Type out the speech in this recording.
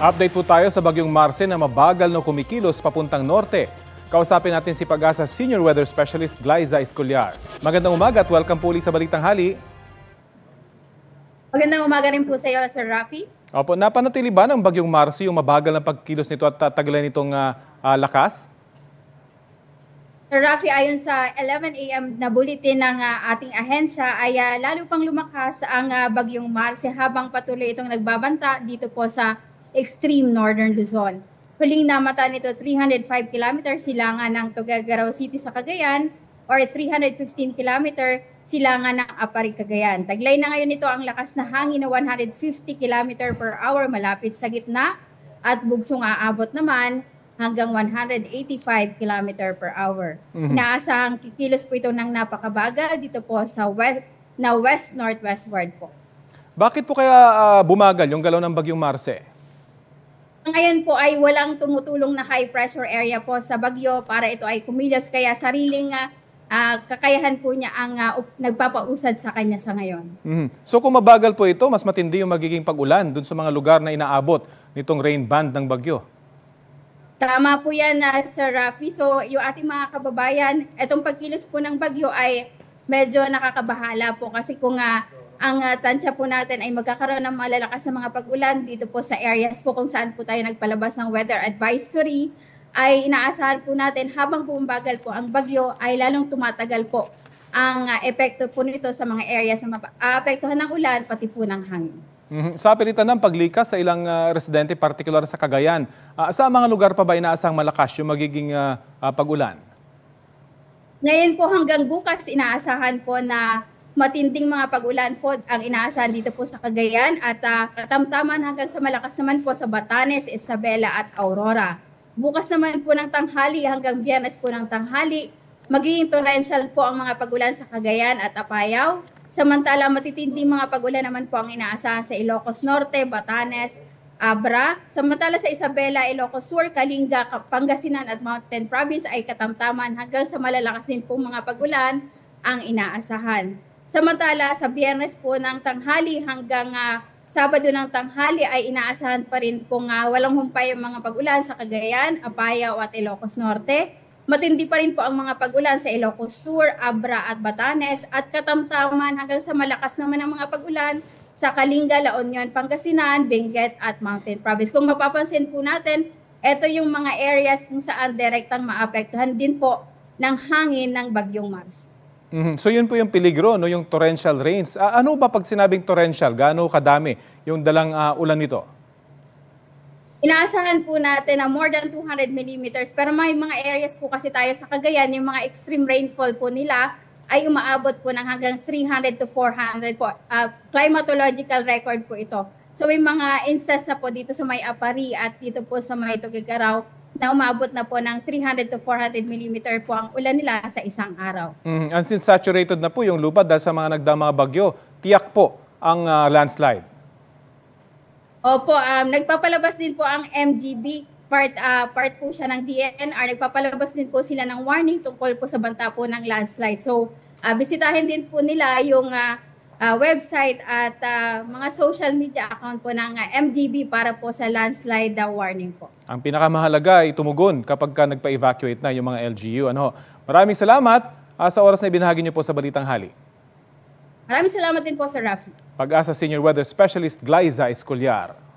Update po tayo sa bagyong Marce na mabagal na kumikilos papuntang norte. Kausapin natin si Pagasa Senior Weather Specialist Glyza Escolyar. Magandang umaga at welcome po ulit sa Balitang Hali. Magandang umaga rin po sa iyo, Sir Rafi. Opo, napanatili ba ng bagyong Marce yung mabagal na pagkilos nito at tagalan nitong uh, uh, lakas? Sir Rafi, ayon sa 11 a.m. na bulletin ng uh, ating ahensya ay uh, lalo pang lumakas ang uh, bagyong Marce habang patuloy itong nagbabanta dito po sa extreme northern Luzon. Huling namata nito 305 km silangan ng Tugagaraw City sa Cagayan or 315 km silangan ng Apari, Cagayan. Taglay na ngayon nito ang lakas na hangin na 150 km per hour malapit sa gitna at bugsong aabot naman hanggang 185 km per hour. Mm-hmm. Inaasahang kikilos po ito ng napakabagal dito po sa west, na west-northwestward po. Bakit po kaya uh, bumagal yung galaw ng Bagyong Marse? Ngayon po ay walang tumutulong na high pressure area po sa Bagyo para ito ay kumilos kaya sariling uh, kakayahan po niya ang uh, nagpapausad sa kanya sa ngayon. Mm-hmm. So kung mabagal po ito, mas matindi yung magiging pag-ulan dun sa mga lugar na inaabot nitong rain band ng Bagyo. Tama po yan, uh, Sir Rafi. So yung ating mga kababayan, itong pagkilos po ng Bagyo ay medyo nakakabahala po kasi kung uh, ang uh, tansya po natin ay magkakaroon ng malalakas na mga pag-ulan dito po sa areas po kung saan po tayo nagpalabas ng weather advisory ay inaasahan po natin habang bumbagal po ang bagyo ay lalong tumatagal po ang uh, epekto po nito sa mga areas na maapektuhan ah, ng ulan pati po ng hangin. Mm-hmm. Sa pilitan ng paglikas sa ilang uh, residente, particular sa Cagayan, uh, sa mga lugar pa ba inaasang malakas yung magiging uh, uh, pag-ulan? Ngayon po hanggang bukas inaasahan po na matinding mga pag-ulan po ang inaasahan dito po sa Cagayan at uh, katamtaman hanggang sa malakas naman po sa Batanes, Isabela at Aurora. Bukas naman po ng tanghali hanggang biyernes po ng tanghali, magiging torrential po ang mga pag-ulan sa Cagayan at Apayao. Samantala matitinding mga pag-ulan naman po ang inaasahan sa Ilocos Norte, Batanes, Abra. Samantala sa Isabela, Ilocos Sur, Kalinga, Pangasinan at Mountain Province ay katamtaman hanggang sa malalakas din po mga pag-ulan ang inaasahan. Samantala, sa biyernes po ng tanghali hanggang uh, Sabado ng tanghali ay inaasahan pa rin pong uh, walang humpay ang mga pag-ulan sa Cagayan, Abaya at Ilocos Norte. Matindi pa rin po ang mga pag-ulan sa Ilocos Sur, Abra at Batanes at katamtaman hanggang sa malakas naman ang mga pag-ulan sa Kalinga, La Union, Pangasinan, Benguet at Mountain Province. Kung mapapansin po natin, ito yung mga areas kung saan direktang maapektuhan din po ng hangin ng Bagyong Mars. Mm-hmm. So yun po yung peligro, no? yung torrential rains. Uh, ano ba pag sinabing torrential? Gaano kadami yung dalang uh, ulan nito? Inaasahan po natin na more than 200 millimeters. Pero may mga areas po kasi tayo sa Cagayan, yung mga extreme rainfall po nila ay umaabot po ng hanggang 300 to 400 po. Uh, climatological record po ito. So may mga instance na po dito sa may Apari at dito po sa may Tugigaraw na umabot na po ng 300 to 400 mm po ang ulan nila sa isang araw. Mm, and since saturated na po yung lupa dahil sa mga nagdamang bagyo, tiyak po ang uh, landslide. Opo, um, nagpapalabas din po ang MGB part uh, part po siya ng DNR. Nagpapalabas din po sila ng warning tungkol po sa banta po ng landslide. So, uh, bisitahin din po nila yung uh, uh, website at uh, mga social media account po ng uh, MGB para po sa landslide uh, warning po. Ang pinakamahalaga ay tumugon kapag ka nagpa-evacuate na yung mga LGU. Ano? Maraming salamat uh, sa oras na ibinahagi niyo po sa Balitang Hali. Maraming salamat din po, sa Rafi. Pag-asa Senior Weather Specialist Glyza Escolyar.